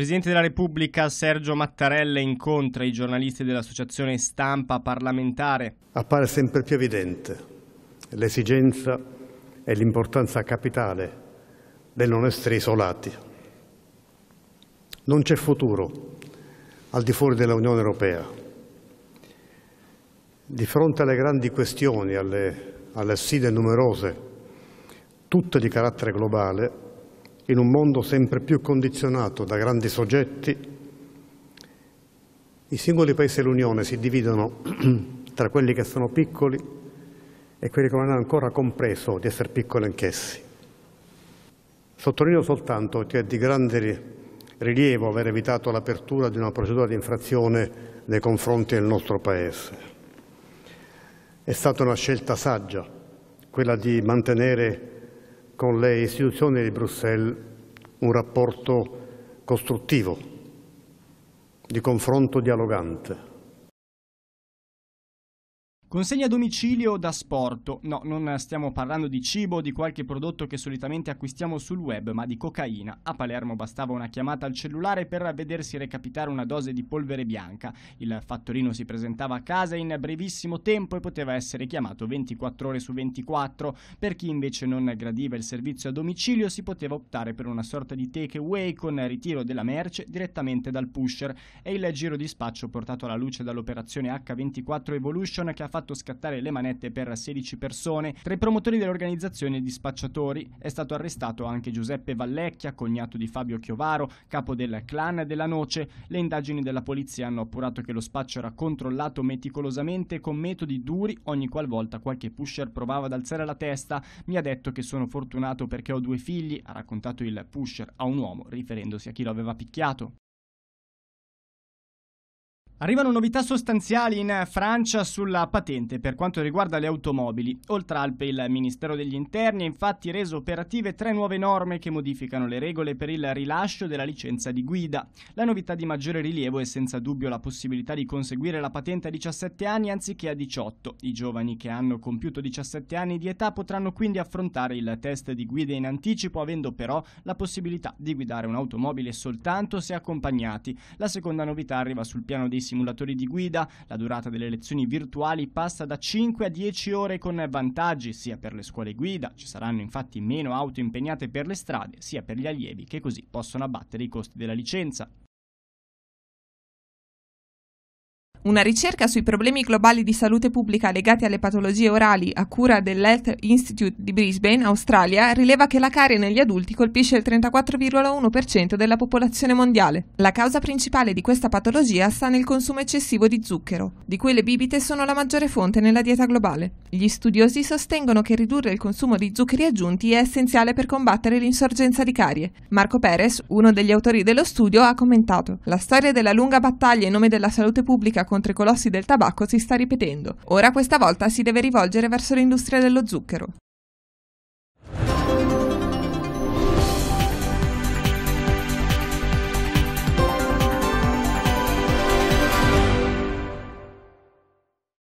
Presidente della Repubblica Sergio Mattarella incontra i giornalisti dell'Associazione Stampa Parlamentare. Appare sempre più evidente l'esigenza e l'importanza capitale del non essere isolati. Non c'è futuro al di fuori dell'Unione Europea. Di fronte alle grandi questioni, alle, alle sfide numerose, tutte di carattere globale, in un mondo sempre più condizionato da grandi soggetti, i singoli paesi dell'Unione si dividono tra quelli che sono piccoli e quelli che non hanno ancora compreso di essere piccoli anch'essi. Sottolineo soltanto che è di grande rilievo aver evitato l'apertura di una procedura di infrazione nei confronti del nostro Paese. È stata una scelta saggia quella di mantenere con le istituzioni di Bruxelles un rapporto costruttivo, di confronto dialogante. Consegna a domicilio da sporto. No, non stiamo parlando di cibo, di qualche prodotto che solitamente acquistiamo sul web, ma di cocaina. A Palermo bastava una chiamata al cellulare per vedersi recapitare una dose di polvere bianca. Il fattorino si presentava a casa in brevissimo tempo e poteva essere chiamato 24 ore su 24. Per chi invece non gradiva il servizio a domicilio si poteva optare per una sorta di takeaway con ritiro della merce direttamente dal pusher. E il giro di spaccio portato alla luce dall'operazione H24 Evolution che ha fatto fatto scattare le manette per 16 persone, tra i promotori dell'organizzazione e di spacciatori. È stato arrestato anche Giuseppe Vallecchia, cognato di Fabio Chiovaro, capo del clan della Noce. Le indagini della polizia hanno appurato che lo spaccio era controllato meticolosamente con metodi duri ogni qualvolta qualche pusher provava ad alzare la testa. Mi ha detto che sono fortunato perché ho due figli, ha raccontato il pusher a un uomo riferendosi a chi lo aveva picchiato. Arrivano novità sostanziali in Francia sulla patente per quanto riguarda le automobili. Oltre Alpe, il Ministero degli Interni ha infatti reso operative tre nuove norme che modificano le regole per il rilascio della licenza di guida. La novità di maggiore rilievo è senza dubbio la possibilità di conseguire la patente a 17 anni anziché a 18. I giovani che hanno compiuto 17 anni di età potranno quindi affrontare il test di guida in anticipo, avendo però la possibilità di guidare un'automobile soltanto se accompagnati. La seconda novità arriva sul piano dei simulatori di guida, la durata delle lezioni virtuali passa da 5 a 10 ore con vantaggi sia per le scuole guida, ci saranno infatti meno auto impegnate per le strade, sia per gli allievi che così possono abbattere i costi della licenza. Una ricerca sui problemi globali di salute pubblica legati alle patologie orali a cura dell'Health Institute di Brisbane, Australia, rileva che la carie negli adulti colpisce il 34,1% della popolazione mondiale. La causa principale di questa patologia sta nel consumo eccessivo di zucchero, di cui le bibite sono la maggiore fonte nella dieta globale. Gli studiosi sostengono che ridurre il consumo di zuccheri aggiunti è essenziale per combattere l'insorgenza di carie. Marco Perez, uno degli autori dello studio, ha commentato: La storia della lunga battaglia in nome della salute pubblica contro i colossi del tabacco si sta ripetendo. Ora questa volta si deve rivolgere verso l'industria dello zucchero.